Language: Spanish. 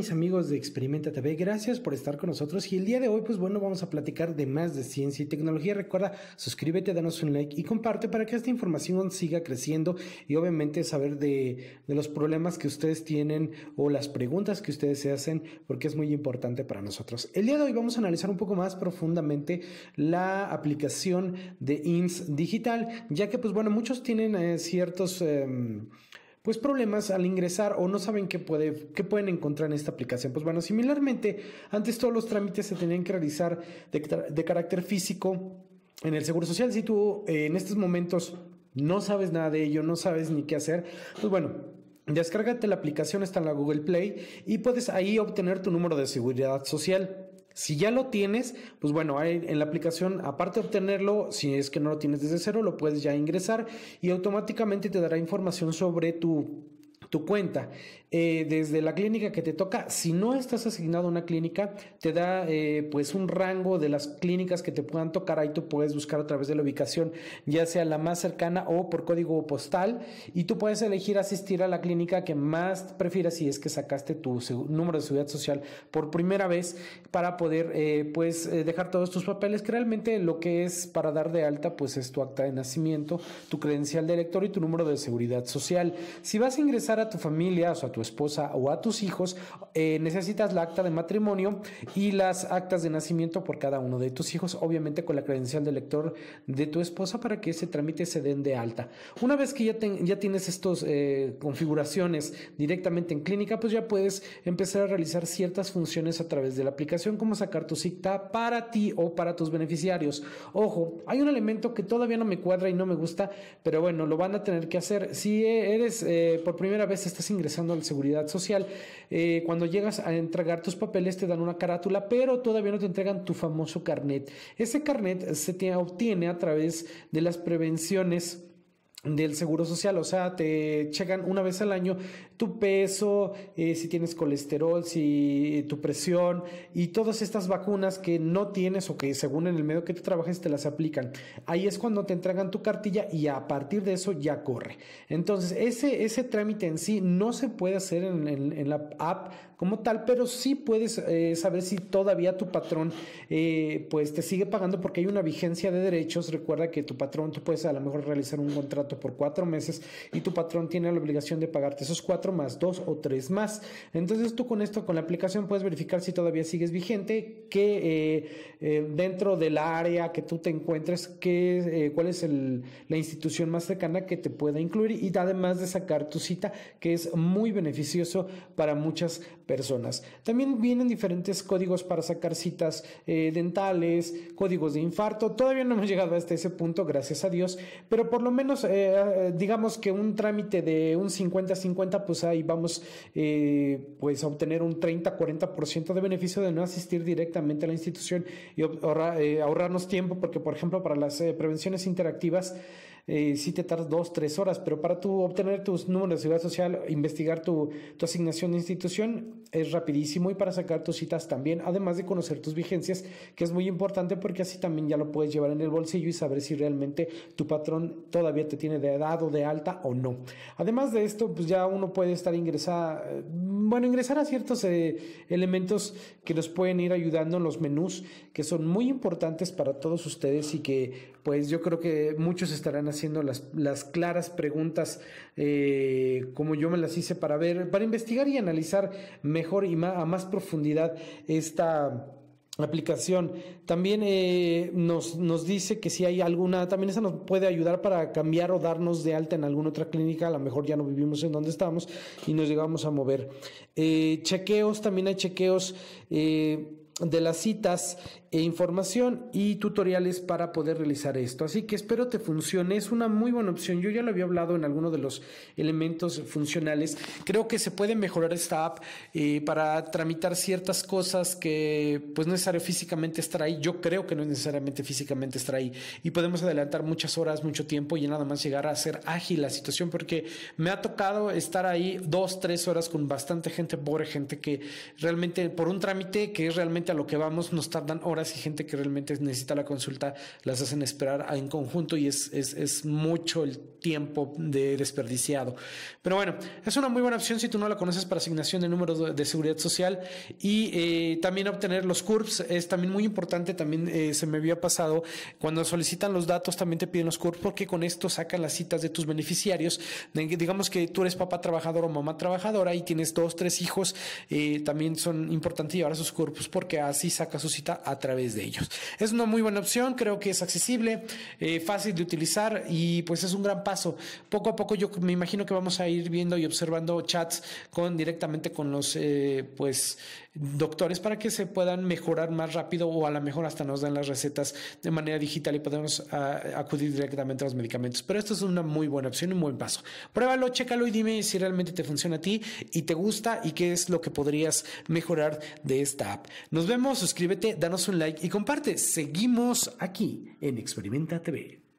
mis amigos de Experimenta TV, gracias por estar con nosotros y el día de hoy pues bueno vamos a platicar de más de ciencia y tecnología. Recuerda, suscríbete, danos un like y comparte para que esta información siga creciendo y obviamente saber de, los problemas que ustedes tienen o las preguntas que ustedes se hacen porque es muy importante para nosotros. El día de hoy vamos a analizar un poco más profundamente la aplicación de IMSS Digital, ya que pues bueno muchos tienen eh, ciertos... Em, pues problemas al ingresar o no saben qué, puede, qué pueden encontrar en esta aplicación. Pues bueno, similarmente, antes todos los trámites se tenían que realizar de, de carácter físico en el Seguro Social. Si tú eh, en estos momentos no sabes nada de ello, no sabes ni qué hacer, pues bueno, Descárgate la aplicación, está en la Google Play y puedes ahí obtener tu número de seguridad social. Si ya lo tienes, pues bueno, en la aplicación, aparte de obtenerlo, si es que no lo tienes desde cero, lo puedes ya ingresar y automáticamente te dará información sobre tu tu cuenta. Eh, desde la clínica que te toca, si no estás asignado a una clínica, te da eh, pues un rango de las clínicas que te puedan tocar. Ahí tú puedes buscar a través de la ubicación, ya sea la más cercana o por código postal. Y tú puedes elegir asistir a la clínica que más prefieras si es que sacaste tu número de seguridad social por primera vez para poder eh, pues dejar todos tus papeles, que realmente lo que es para dar de alta pues es tu acta de nacimiento, tu credencial de elector y tu número de seguridad social. Si vas a ingresar a tu familia, o a tu esposa o a tus hijos, eh, necesitas la acta de matrimonio y las actas de nacimiento por cada uno de tus hijos, obviamente con la credencial del lector de tu esposa para que ese trámite se den de alta. Una vez que ya, ya tienes estas eh, configuraciones directamente en clínica, pues ya puedes empezar a realizar ciertas funciones a través de la aplicación, como sacar tu cita para ti o para tus beneficiarios. Ojo, hay un elemento que todavía no me cuadra y no me gusta, pero bueno, lo van a tener que hacer. Si eres eh, por primera vez, vez estás ingresando a la seguridad social. Eh, cuando llegas a entregar tus papeles te dan una carátula, pero todavía no te entregan tu famoso carnet. Ese carnet se te obtiene a través de las prevenciones del seguro social, o sea, te checan una vez al año tu peso, eh, si tienes colesterol, si eh, tu presión y todas estas vacunas que no tienes o que según en el medio que tú trabajes te las aplican. Ahí es cuando te entregan tu cartilla y a partir de eso ya corre. Entonces, ese, ese trámite en sí no se puede hacer en la app como tal, pero sí puedes eh, saber si todavía tu patrón eh, pues te sigue pagando porque hay una vigencia de derechos. Recuerda que tu patrón, tú puedes a lo mejor realizar un contrato por cuatro meses y tu patrón tiene la obligación de pagarte esos cuatro más dos o tres más. Entonces tú con esto, con la aplicación puedes verificar si todavía sigues vigente, que eh, dentro del área que tú te encuentres, cuál es la institución más cercana que te pueda incluir y además de sacar tu cita, que es muy beneficioso para muchas personas personas. También vienen diferentes códigos para sacar citas eh, dentales, códigos de infarto. Todavía no hemos llegado hasta ese punto, gracias a Dios, pero por lo menos eh, eh, digamos que un trámite de un 50-50, pues ahí vamos pues a obtener un 30-40% de beneficio de no asistir directamente a la institución y ahorrarnos tiempo, porque por ejemplo para las prevenciones interactivas, eh, si te tardas dos, tres horas, pero para tú obtener tus números de seguridad social, investigar tu, tu asignación de institución, es rapidísimo y para sacar tus citas también, además de conocer tus vigencias, que es muy importante porque así también ya lo puedes llevar en el bolsillo y saber si realmente tu patrón todavía te tiene de edad o de alta o no. Además de esto, pues ya uno puede estar ingresada, bueno, ingresar a ciertos eh, elementos que nos pueden ir ayudando en los menús, que son muy importantes para todos ustedes y que pues yo creo que muchos estarán haciendo las, claras preguntas eh, como yo me las hice para ver, para investigar y analizar mejor y a más profundidad esta aplicación. También eh, nos, dice que si hay alguna, también esa nos puede ayudar para cambiar o darnos de alta en alguna otra clínica, a lo mejor ya no vivimos en donde estamos y nos llegamos a mover. Eh, chequeos, también hay chequeos. de las citas e información y tutoriales para poder realizar esto. Así que espero te funcione, es una muy buena opción. Yo ya lo había hablado en alguno de los elementos funcionales. Creo que se puede mejorar esta app eh, para tramitar ciertas cosas que pues no es necesario físicamente estar ahí. Yo creo que no es necesariamente físicamente estar ahí y podemos adelantar muchas horas, mucho tiempo y nada más llegar a ser ágil la situación porque me ha tocado estar ahí dos, tres horas con bastante gente pobre, gente que realmente por un trámite que es realmente a lo que vamos nos tardan horas y gente que realmente necesita la consulta las hacen esperar en conjunto y es, mucho el tiempo de desperdiciado. Pero bueno, es una muy buena opción si tú no la conoces para asignación de números de seguridad social y eh, también obtener los CURPS es también muy importante, también eh, se me había pasado, cuando solicitan los datos también te piden los CURPS porque con esto sacan las citas de tus beneficiarios. Digamos que tú eres papá trabajador o mamá trabajadora y tienes dos, tres hijos, eh, también son importantes llevar sus CURPS porque así saca su cita a través través de ellos. Es una muy buena opción, creo que es accesible, eh, fácil de utilizar y pues es un gran paso. Poco a poco yo me imagino que vamos a ir viendo y observando chats con directamente con los eh, pues doctores para que se puedan mejorar más rápido o a lo mejor hasta nos dan las recetas de manera digital y podemos ah, acudir directamente a los medicamentos. Pero esto es una muy buena opción, un buen paso. Pruébalo, chécalo y dime si realmente te funciona a ti y te gusta y qué es lo que podrías mejorar de esta app. Nos vemos, suscríbete, danos un like y comparte. Seguimos aquí en Experimenta TV.